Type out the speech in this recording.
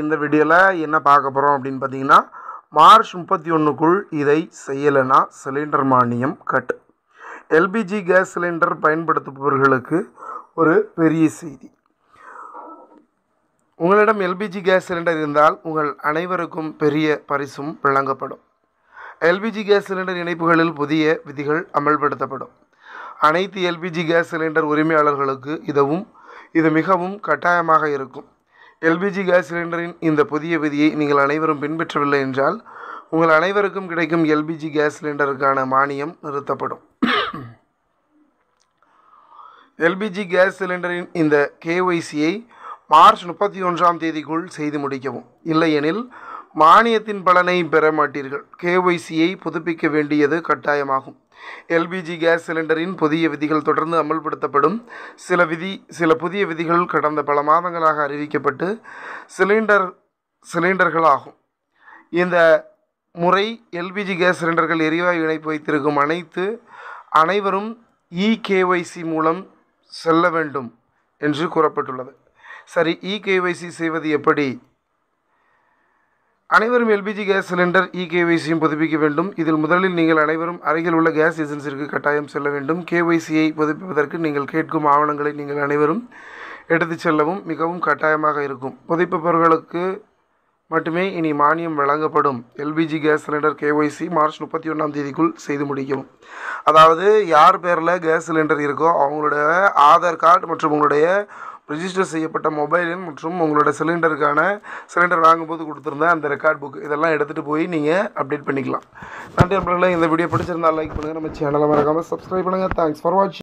இந்த வீடியோவில் என்ன பார்க்க போகிறோம் அப்படின்னு பார்த்தீங்கன்னா மார்ச் முப்பத்தி ஒன்றுக்குள் இதை செய்யலைன்னா சிலிண்டர் மானியம் கட் எல்பிஜி கேஸ் சிலிண்டர் பயன்படுத்துபவர்களுக்கு ஒரு பெரிய செய்தி உங்களிடம் எல்பிஜி கேஸ் சிலிண்டர் இருந்தால் உங்கள் அனைவருக்கும் பெரிய பரிசும் வழங்கப்படும் எல்பிஜி கேஸ் சிலிண்டர் இணைப்புகளில் புதிய விதிகள் அமல்படுத்தப்படும் அனைத்து எல்பிஜி கேஸ் சிலிண்டர் உரிமையாளர்களுக்கு இதுவும் இது மிகவும் கட்டாயமாக இருக்கும் எல்பிஜி கேஸ் சிலிண்டரின் இந்த புதிய விதியை நீங்கள் அனைவரும் பின்பற்றவில்லை என்றால் உங்கள் அனைவருக்கும் கிடைக்கும் எல்பிஜி கேஸ் சிலிண்டருக்கான மானியம் நிறுத்தப்படும் எல்பிஜி கேஸ் சிலிண்டரின் இந்த கேஒய்சியை மார்ச் முப்பத்தி ஒன்றாம் தேதிக்குள் செய்து முடிக்கவும் இல்லையெனில் மானியத்தின் பலனை பெற மாட்டீர்கள் கேஒய்சியை புதுப்பிக்க வேண்டியது கட்டாயமாகும் எல்பிஜி கேஸ் சிலிண்டரின் புதிய விதிகள் தொடர்ந்து அமல்படுத்தப்படும் சில விதி சில புதிய விதிகள் கடந்த பல மாதங்களாக அறிவிக்கப்பட்டு சிலிண்டர் சிலிண்டர்களாகும் இந்த முறை எல்பிஜி கேஸ் சிலிண்டர்கள் எரிவாயு இணைப்பு வைத்திருக்கும் அனைத்து அனைவரும் கேஒய்சி e மூலம் செல்ல வேண்டும் என்று கூறப்பட்டுள்ளது சரி கேஒய்சி e செய்வது எப்படி அனைவரும் எல்பிஜி கேஸ் சிலிண்டர் இகேஒய்சியும் புதுப்பிக்க வேண்டும் இதில் முதலில் நீங்கள் அனைவரும் அருகில் உள்ள கேஸ் ஏஜென்சிற்கு கட்டாயம் செல்ல வேண்டும் கேஒய்சியை புதுப்பிப்பதற்கு நீங்கள் கேட்கும் ஆவணங்களை நீங்கள் அனைவரும் எடுத்து செல்லவும் மிகவும் கட்டாயமாக இருக்கும் புதுப்பிப்பவர்களுக்கு மட்டுமே இனி மானியம் வழங்கப்படும் LPG gas cylinder KYC March முப்பத்தி ஒன்றாம் தேதிக்குள் செய்து முடிக்கவும் அதாவது யார் பேரில் கேஸ் சிலிண்டர் இருக்கோ அவங்களுடைய ஆதார் கார்டு மற்றும் உங்களுடைய ரிஜிஸ்டர் செய்யப்பட்ட மொபைல் எண் மற்றும் உங்களோட சிலிண்டருக்கான சிலிண்டர் வாங்கும்போது கொடுத்துருந்த அந்த ரெக்கார்ட் புக் இதெல்லாம் எடுத்துகிட்டு போய் நீங்கள் அப்டேட் பண்ணிக்கலாம் நன்றி நண்பர்களே இந்த வீடியோ பிடிச்சிருந்தால் லைக் பண்ணுங்கள் நம்ம சேனலை மறக்காமல் சப்ஸ்கிரைப் பண்ணுங்கள் தேங்க்ஸ் ஃபார் வாட்சிங்